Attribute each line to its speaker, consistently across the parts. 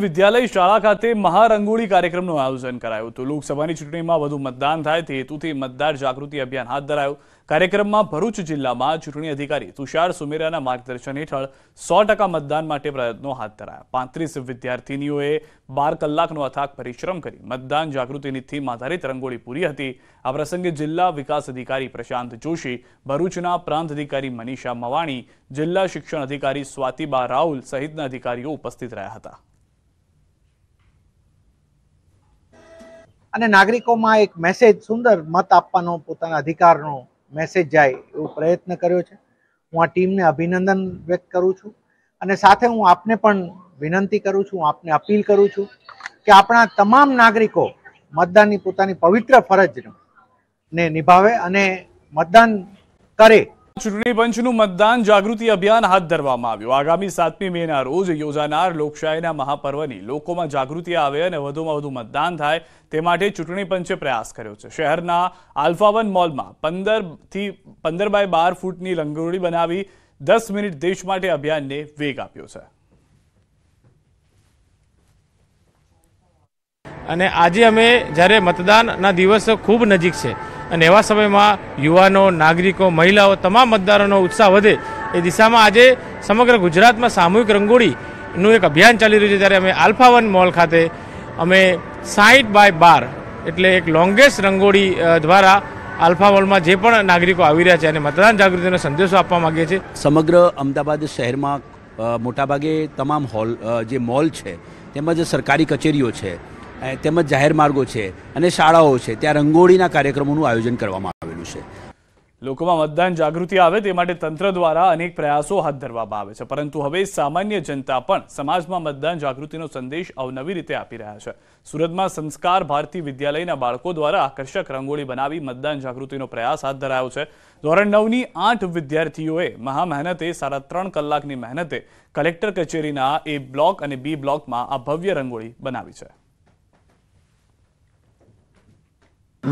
Speaker 1: વિદ્યાલય શાળા ખાતે મહારંગોળી કાર્યક્રમનું આયોજન કરાયું હતું લોકસભાની ચૂંટણીમાં વધુ મતદાન થાય તે હેતુથી મતદાર જાગૃતિ અભિયાન હાથ ધરાયું કાર્યક્રમમાં ભરૂચ જિલ્લામાં ચૂંટણી અધિકારી તુષાર સુમેરાના માર્ગદર્શન હેઠળ સો મતદાન માટે પ્રયત્નો હાથ ધરાયા પાંત્રીસ વિદ્યાર્થીનીઓએ બાર કલાકનો અથાક પરિશ્રમ કરી મતદાન જાગૃતિની થીમ આધારિત રંગોળી પૂરી હતી આ પ્રસંગે જિલ્લા વિકાસ અધિકારી પ્રશાંત જોશી ભરૂચના પ્રાંત અધિકારી મનીષા મવાણી જિલ્લા શિક્ષણ અધિકારી સ્વાતિબા રાઉલ સહિતના અધિકારીઓ ઉપસ્થિત રહ્યા હતા
Speaker 2: અને નાગરિકોમાં એક મેસેજ સુંદર મત આપવાનો પોતાના અધિકારનો મેસેજ જાય એવો પ્રયત્ન કર્યો છે હું આ ટીમને અભિનંદન વ્યક્ત કરું છું અને સાથે હું આપને પણ વિનંતી કરું છું આપને અપીલ કરું છું કે આપણા તમામ નાગરિકો મતદાનની પોતાની પવિત્ર ફરજને
Speaker 1: નિભાવે અને મતદાન કરે ચૂંટણી પંચનું મતદાન જાગૃતિ અભિયાન હાથ ધરવામાં આવ્યું આગામી સાતમી મેના રોજ યોજાનાર લોકશાહીના મહાપર્વની લોકોમાં જાગૃતિ આવે અને વધુમાં વધુ મતદાન થાય તે માટે ચૂંટણી પંચે પ્રયાસ કર્યો છે શહેરના આલ્ફાવન મોલમાં પંદર થી પંદર બાય બાર ફૂટની લંગોળી બનાવી દસ મિનિટ દેશ માટે અભિયાનને વેગ આપ્યો છે
Speaker 2: અને આજે અમે જ્યારે મતદાનના દિવસ ખૂબ નજીક છે અને એવા સમયમાં યુવાનો નાગરિકો મહિલાઓ તમામ મતદારોનો ઉત્સાહ વધે એ દિશામાં આજે સમગ્ર ગુજરાતમાં સામૂહિક રંગોળીનું એક અભિયાન ચાલી રહ્યું છે ત્યારે અમે આલ્ફાવન મોલ ખાતે અમે સાહીઠ બાય બાર એટલે એક લોંગેસ્ટ રંગોળી દ્વારા આલ્ફા મોલમાં જે પણ નાગરિકો આવી રહ્યા છે અને મતદાન જાગૃતિનો સંદેશો આપવા માગીએ છીએ સમગ્ર અમદાવાદ શહેરમાં મોટાભાગે તમામ હોલ જે મોલ છે તેમજ સરકારી કચેરીઓ છે તેમજ જાહેર માર્ગો છે અને શાળાઓ છે ત્યાં રંગોળીના કાર્યક્રમોનું આયોજન કરવામાં આવેલું છે
Speaker 1: લોકોમાં મતદાન જાગૃતિ આવે તે માટે તંત્ર દ્વારા અનેક પ્રયાસો હાથ ધરવામાં આવે છે પરંતુ હવે સામાન્ય જનતા પણ સમાજમાં મતદાન જાગૃતિનો સંદેશ અવનવી રીતે આપી રહ્યા છે સુરતમાં સંસ્કાર ભારતી વિદ્યાલયના બાળકો દ્વારા આકર્ષક રંગોળી બનાવી મતદાન જાગૃતિનો પ્રયાસ હાથ ધરાયો છે ધોરણ નવની આઠ વિદ્યાર્થીઓએ મહા મહેનતે સાડા ત્રણ કલાકની મહેનતે કલેક્ટર કચેરીના એ બ્લોક અને બી બ્લોકમાં આ ભવ્ય રંગોળી બનાવી છે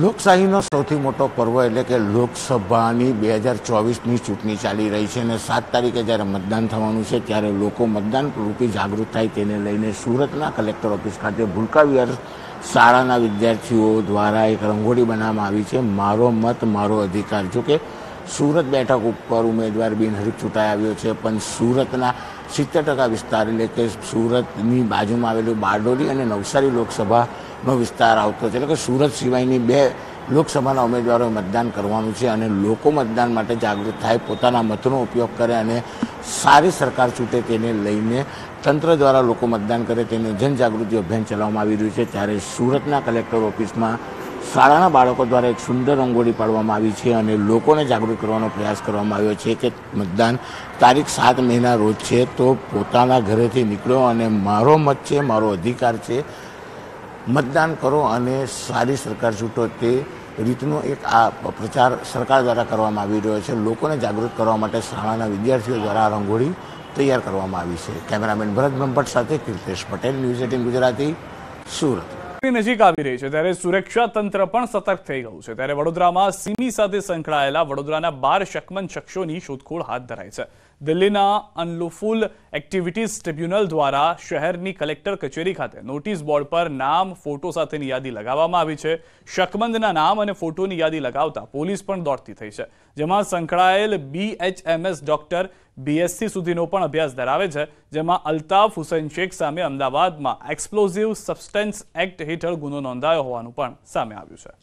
Speaker 2: લોકશાહીનો સૌથી મોટો પર્વ એટલે કે લોકસભાની બે હજાર ચોવીસની ચૂંટણી ચાલી રહી છે અને સાત તારીખે જ્યારે મતદાન થવાનું છે ત્યારે લોકો મતદાન રૂપી જાગૃત થાય તેને લઈને સુરતના કલેક્ટર ઓફિસ ખાતે ભૂલકાવિહાર શાળાના વિદ્યાર્થીઓ દ્વારા એક રંગોળી બનાવવામાં આવી છે મારો મત મારો અધિકાર જો કે સુરત બેઠક ઉપર ઉમેદવાર બિનહરીફ ચૂંટાઈ આવ્યો છે પણ સુરતના સિત્તેર ટકા વિસ્તાર એટલે કે સુરતની બાજુમાં આવેલું બારડોલી અને નવસારી લોકસભા નો વિસ્તાર આવતો છે એટલે કે સુરત સિવાયની બે લોકસભાના ઉમેદવારોએ મતદાન કરવાનું છે અને લોકો મતદાન માટે જાગૃત થાય પોતાના મતનો ઉપયોગ કરે અને સારી સરકાર છૂટે તેને લઈને તંત્ર દ્વારા લોકો મતદાન કરે તેનું જનજાગૃતિ અભિયાન ચલાવવામાં આવી રહ્યું છે ત્યારે સુરતના કલેક્ટર ઓફિસમાં શાળાના બાળકો દ્વારા એક સુંદર રંગોળી પાડવામાં આવી છે અને લોકોને જાગૃત કરવાનો પ્રયાસ કરવામાં આવ્યો છે કે મતદાન તારીખ સાત મહિના રોજ છે તો પોતાના ઘરેથી નીકળો અને મારો મત છે મારો અધિકાર છે મતદાન કરો અને સારી સરકાર છૂટો તે રીતનો એક આ પ્રચાર સરકાર દ્વારા કરવામાં આવી રહ્યો છે લોકોને જાગૃત કરવા માટે શાળાના વિદ્યાર્થીઓ દ્વારા રંગોળી તૈયાર કરવામાં આવી છે કેમેરામેન ભરત બ્રહ્મભટ્ટ સાથે કીર્તેશ પટેલ ન્યૂઝ એટીન ગુજરાતી સુરત
Speaker 1: નજીક આવી રહી છે ત્યારે સુરક્ષા તંત્ર પણ સતર્ક થઈ ગયું છે ત્યારે વડોદરામાં સીમી સાથે સંકળાયેલા વડોદરાના બાર શકમન શખ્સોની શોધખોળ હાથ ધરાય છે દિલ્હીના અનલુફુલ એક્ટિવિટીઝ ટ્રિબ્યુનલ દ્વારા શહેરની કલેક્ટર કચેરી ખાતે નોટિસ બોર્ડ પર નામ ફોટો સાથેની યાદી લગાવવામાં આવી છે શકમંદના નામ અને ફોટોની યાદી લગાવતા પોલીસ પણ દોડતી થઈ છે જેમાં સંકળાયેલ બીએચએમએસ ડોક્ટર બીએસસી સુધીનો પણ અભ્યાસ ધરાવે છે જેમાં અલ્તાફ હુસૈન શેખ સામે અમદાવાદમાં એક્સપ્લોઝિવ સબસ્ટન્સ એક્ટ હેઠળ ગુનો નોંધાયો હોવાનું પણ સામે આવ્યું છે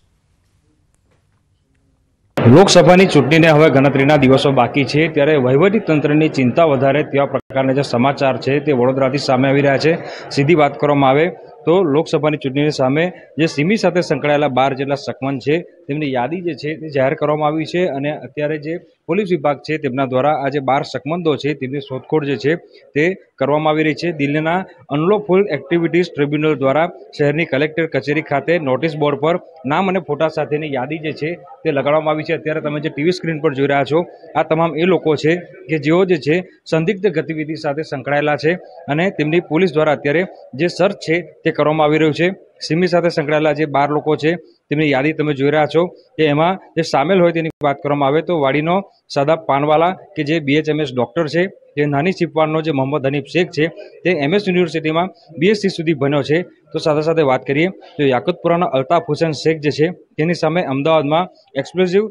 Speaker 3: લોકસભાની ચૂંટણીને હવે ગણતરીના દિવસો બાકી છે ત્યારે વહીવટી તંત્રની ચિંતા વધારે તેવા પ્રકારના જે સમાચાર છે તે વડોદરાથી સામે આવી રહ્યા છે સીધી વાત કરવામાં આવે તો લોકસભાની ચૂંટણીની સામે જે સિમી સાથે સંકળાયેલા બાર જેટલા સકમન છે તેમની યાદી જે છે તે જાહેર કરવામાં આવી છે અને અત્યારે જે પોલીસ વિભાગ છે તેમના દ્વારા આ જે બાર સકમંદો છે તેમની શોધખોળ જે છે તે કરવામાં આવી રહી છે દિલ્હીના અનલોફુલ એક્ટિવિટીઝ ટ્રિબ્યુનલ દ્વારા શહેરની કલેક્ટર કચેરી ખાતે નોટિસ બોર્ડ પર નામ અને ફોટા સાથેની યાદી જે છે તે લગાડવામાં આવી છે અત્યારે તમે જે ટીવી સ્ક્રીન પર જોઈ રહ્યા છો આ તમામ એ લોકો છે કે જેઓ જે છે સંદિગ્ધ ગતિવિધિ સાથે સંકળાયેલા છે અને તેમની પોલીસ દ્વારા અત્યારે જે સર્ચ છે તે કરવામાં આવી રહ્યું છે સિમી સાથે સંકળાયેલા જે બાર લોકો છે તેમની યાદી તમે જોઈ રહ્યા છો કે એમાં જે સામેલ હોય તેની વાત કરવામાં આવે તો વાડીનો સાદા પાનવાલા કે જે બીએચએમએસ ડૉક્ટર છે જે નાની ચીપવાડનો જે મોહમ્મદ હનીફ શેખ છે તે એમએસ યુનિવર્સિટીમાં બીએસસી સુધી ભણ્યો છે તો સાથે સાથે વાત કરીએ તો યાકુતપુરાના અલ્તાફ હુસેન શેખ જે છે તેની સામે અમદાવાદમાં એક્સપ્લોઝિવ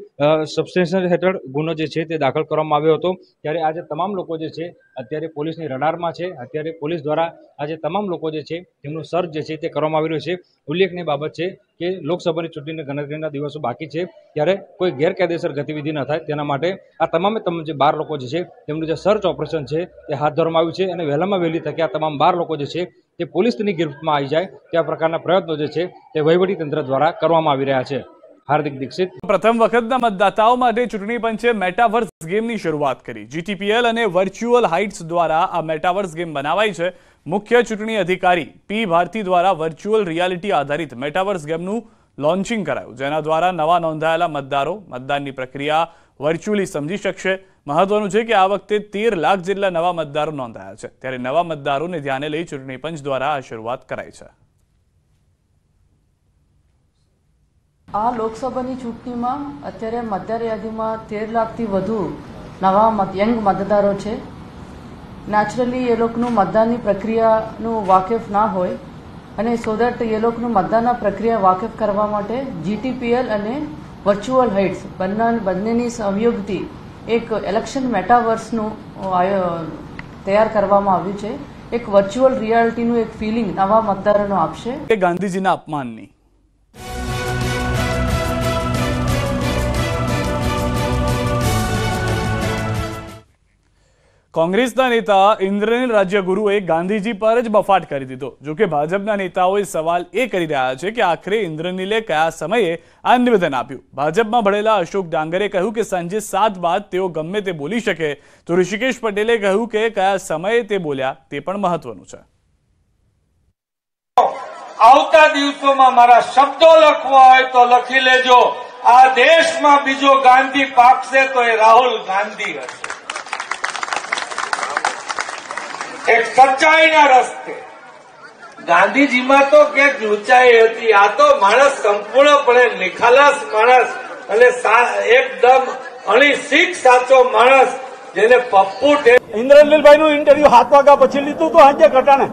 Speaker 3: સબસ્ટેન્શન હેઠળ ગુનો જે છે તે દાખલ કરવામાં આવ્યો હતો ત્યારે આજે તમામ લોકો જે છે અત્યારે પોલીસની રડારમાં છે અત્યારે પોલીસ દ્વારા આજે તમામ લોકો જે છે તેમનું સર્ચ જે છે તે કરવામાં આવી રહ્યું છે ઉલ્લેખનીય બાબત છે કે લોકસભાની ચૂંટણીની ગણતરીના દિવસો બાકી છે ત્યારે કોઈ ગેરકાયદેસર ગતિવિધિ ન થાય તેના માટે આ તમામે તમામ જે બાર લોકો જે છે તેમનું જે સર્ચ ઓપરેશન છે તે હાથ ધરવામાં આવ્યું છે અને વહેલામાં વહેલી તકે આ તમામ બાર લોકો જે છે તે પોલીસની ગિરફ્ટમાં આવી જાય તેવા પ્રકારના પ્રયત્નો જે છે તે વહીવટીતંત્ર દ્વારા કરવામાં આવી રહ્યા છે હાર્દિક
Speaker 1: દીક્ષિત પ્રથમ વખતના મતદાતાઓ માટે ચૂંટણી પંચે મેટાવર્સ ગેમની શરૂઆત કરી જીટીપીએલ અને વર્ચ્યુઅલ હાઇટ્સ દ્વારા આ મેટાવર્સ ગેમ બનાવાઈ છે મુખ્ય ચૂંટણી અધિકારી પી ભારતી દ્વારા વર્ચ્યુઅલ રિયાલિટી આધારિત મેટાવર્સ ગેમનું લોન્ચિંગ કરાયું જેના દ્વારા નવા નોંધાયેલા મતદારો મતદાનની પ્રક્રિયા વર્ચ્યુઅલી સમજી શકશે મહત્વનું છે કે આ વખતે તેર લાખ જેટલા નવા મતદારો નોંધાયા છે ત્યારે નવા મતદારોને ધ્યાને લઈ ચૂંટણી પંચ દ્વારા આ શરૂઆત કરાઈ છે
Speaker 2: આ લોકસભાની ચૂંટણીમાં અત્યારે મતદાર યાદીમાં તેર લાખથી વધુ નવા યંગ મતદારો છે નેચરલી એ લોકોનું મતદાનની પ્રક્રિયાનું વાકેફ ના હોય અને સો દેટ એ લોકોનું મતદાનના પ્રક્રિયા વાકેફ કરવા માટે જીટીપીએલ અને વર્ચ્યુઅલ હાઇટ્સ બંને બંનેની સંયોગથી એક ઇલેક્શન મેટાવર્સનું તૈયાર કરવામાં આવ્યું છે એક વર્ચ્યુઅલ રિયાલિટીનું એક ફિલિંગ
Speaker 1: નવા મતદારોને આપશે ગાંધીજીના અપમાનની કોંગ્રેસના નેતા ઇન્દ્રનીલ રાજ્યગુરુએ ગાંધીજી પર જ બફાટ કરી દીધો જોકે ભાજપના નેતાઓએ સવાલ એ કરી રહ્યા છે કે આખરે ઇન્દ્રનીલે કયા સમયે આ નિવેદન આપ્યું ભાજપમાં ભળેલા અશોક ડાંગરે કહ્યું કે સાંજે સાત બાદ તેઓ ગમે તે બોલી શકે તો ઋષિકેશ પટેલે કહ્યું કે કયા સમયે તે બોલ્યા તે પણ મહત્વનું છે
Speaker 3: આવતા દિવસોમાં મારા શબ્દો લખવા હોય તો લખી લેજો આ દેશમાં બીજો ગાંધી પાકશે તો એ રાહુલ ગાંધી હશે એક સચ્ચાઈના રસ્તે
Speaker 2: ગાંધીજીમાં તો ક્યાંક ઊંચાઈ હતી આ તો માણસ સંપૂર્ણપણે નિખાલસ માણસ અને એકદમ અણી શીખ સાચો માણસ જેને પપ્પુ ઇન્દ્રનીલભાઈ નું ઇન્ટરવ્યુ હાથ વાગ્યા પછી લીધું તો આજે ઘટાણે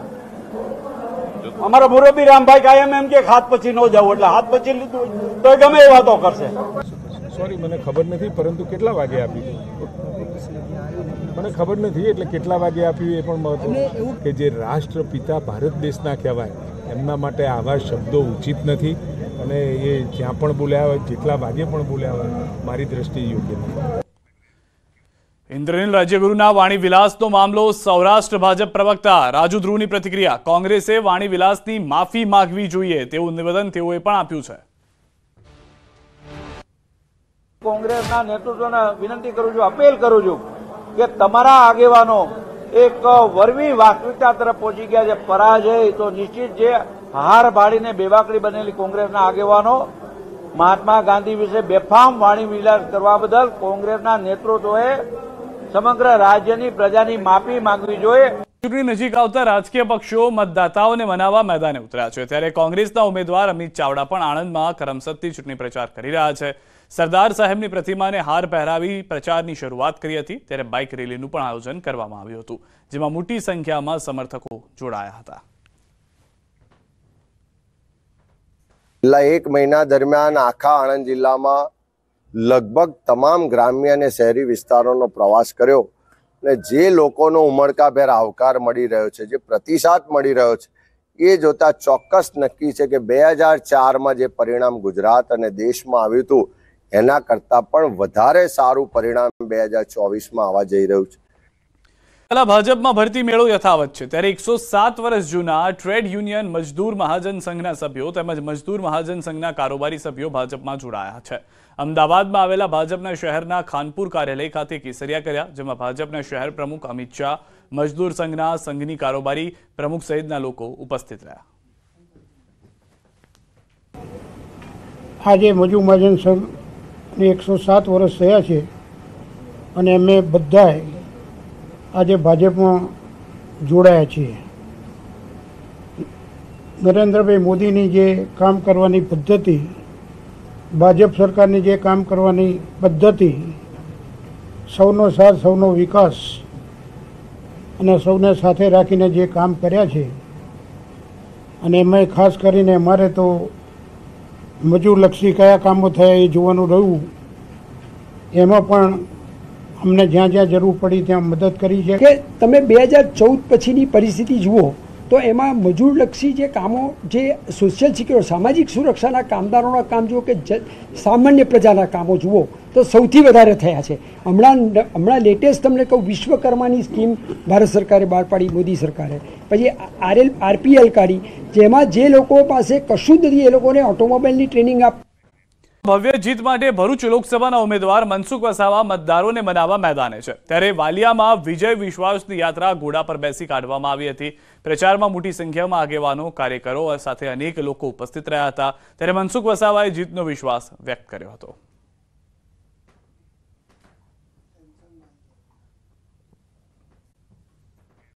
Speaker 2: અમારા મુરબી રામભાઈ કાયમ એમ કે હાથ પછી ન જવું એટલે હાથ પછી લીધું તો ગમે એ વાતો કરશે સોરી મને ખબર નથી પરંતુ કેટલા વાગે આપી મને ખબર નથી એટલે કેટલા વાગે આપ્યું એ પણ મહત્વ કે જે રાષ્ટ્રપિતા ભારત દેશના
Speaker 1: કહેવાય એમના માટે આવા શબ્દો ઉચિત નથી અને એ જ્યાં પણ બોલ્યા હોય જેટલા વાગે પણ બોલ્યા હોય મારી દ્રષ્ટિ યોગ્ય નથી ઇન્દ્રનીલ રાજ્યગુરુના વાણી વિલાસનો મામલો સૌરાષ્ટ્ર ભાજપ પ્રવક્તા રાજુ ધ્રુવની પ્રતિક્રિયા કોંગ્રેસે વાણી વિલાસની માફી માગવી જોઈએ તેવું નિવેદન તેઓએ પણ આપ્યું છે
Speaker 2: કોંગ્રેસના નેતૃત્વને વિનંતી કરું છું અપીલ કરું છું કે તમારા આગેવાનો એક વરવી વાસ્તવિકતા તરફ પહોંચી ગયા છે પરાજય તો નિશ્ચિત છે હાર ભાડીને બેવાકડી બનેલી કોંગ્રેસના આગેવાનો મહાત્મા ગાંધી વિશે બેફામ વાણી વિલાસ કરવા બદલ કોંગ્રેસના નેતૃત્વએ સમગ્ર રાજ્યની પ્રજાની માફી માંગવી જોઈએ
Speaker 1: ચૂંટણી નજીક આવતા રાજકીય પક્ષો મતદાતાઓને મનાવવા મેદાને ઉતર્યા છે ત્યારે કોંગ્રેસના ઉમેદવાર અમિત ચાવડા પણ આણંદમાં કરમસદથી ચૂંટણી પ્રચાર કરી રહ્યા છે સરદાર સાહેબની પ્રતિમાને હાર પહેરાવી પ્રચારની શરૂઆત કરી હતી ત્યારે બાઇક રેલીનું પણ આયોજન કરવામાં આવ્યું હતું જેમાં મોટી સંખ્યામાં સમર્થકો જોડાયા હતા
Speaker 2: છેલ્લા એક મહિના દરમિયાન આખા આણંદ જિલ્લામાં લગભગ તમામ ગ્રામ્ય અને શહેરી વિસ્તારોનો પ્રવાસ કર્યો અને જે લોકોનો ઉમળકાભેર આવકાર મળી રહ્યો છે જે પ્રતિસાદ મળી રહ્યો છે એ જોતા ચોક્કસ નક્કી છે કે બે હજાર ચારમાં જે પરિણામ ગુજરાત અને દેશમાં આવ્યું હતું એના કરતાં પણ વધારે સારું પરિણામ બે હજાર ચોવીસમાં આવવા જઈ રહ્યું છે
Speaker 1: કલા ભાજપમાં ભરતી મેળો યથાવત છે ત્યારે એકસો સાત વર્ષ જૂના ટ્રેડ યુનિયન મજદૂર મહાજન સંઘના સભ્યો તેમજ મજદૂર મહાજન સંઘના કારોબારી સભ્યો ભાજપમાં જોડાયા છે અમદાવાદમાં આવેલા ભાજપના શહેરના ખાનપુર કાર્યાલય ખાતે કેસરિયા કર્યા જેમાં ભાજપના શહેર પ્રમુખ અમિત શાહ મજદૂર સંઘના સંઘની કારોબારી પ્રમુખ સહિતના લોકો ઉપસ્થિત રહ્યા
Speaker 2: આજે મજૂર મહાજન સંઘને એકસો સાત વર્ષ થયા છે અને અમે બધાએ આજે ભાજપમાં જોડાયા છીએ નરેન્દ્રભાઈ મોદીની જે કામ કરવાની પદ્ધતિ ભાજપ સરકારની જે કામ કરવાની પદ્ધતિ સૌનો સાથ સૌનો વિકાસ અને સૌને સાથે રાખીને જે કામ કર્યા છે અને એમાં ખાસ કરીને મારે તો મજૂરલક્ષી કયા કામો થયા એ જોવાનું રહ્યું એમાં પણ અમને જ્યાં જ્યાં જરૂર પડી ત્યાં
Speaker 3: મદદ કરી છે કે તમે બે હજાર ચૌદ પછીની પરિસ્થિતિ જુઓ તો એમાં મજૂરલક્ષી જે કામો જે સોશિયલ સિક્યોર સામાજિક સુરક્ષાના કામદારોના કામ જુઓ કે સામાન્ય પ્રજાના કામો જુઓ તો સૌથી વધારે થયા છે હમણાં હમણાં લેટેસ્ટ તમને કહું વિશ્વકર્માની સ્કીમ ભારત સરકારે બહાર પાડી મોદી સરકારે પછી આરએલ આરપીએલ કાઢી જેમાં જે લોકો પાસે કશું જ નથી એ લોકોને ઓટોમોબાઈલની ટ્રેનિંગ આપ
Speaker 1: ભવ્ય જીત માટે ભરૂચ લોકસભાના ઉમેદવાર મનસુખ વસાવા મતદારોને મનાવવા મેદાને છે ત્યારે વાલિયામાં વિજય વિશ્વાસની યાત્રા ઘોડા પર બેસી કાઢવામાં આવી હતી પ્રચારમાં મોટી સંખ્યામાં આગેવાનો કાર્યકરો સાથે અનેક લોકો ઉપસ્થિત રહ્યા હતા ત્યારે મનસુખ વસાવાએ જીતનો વિશ્વાસ વ્યક્ત કર્યો હતો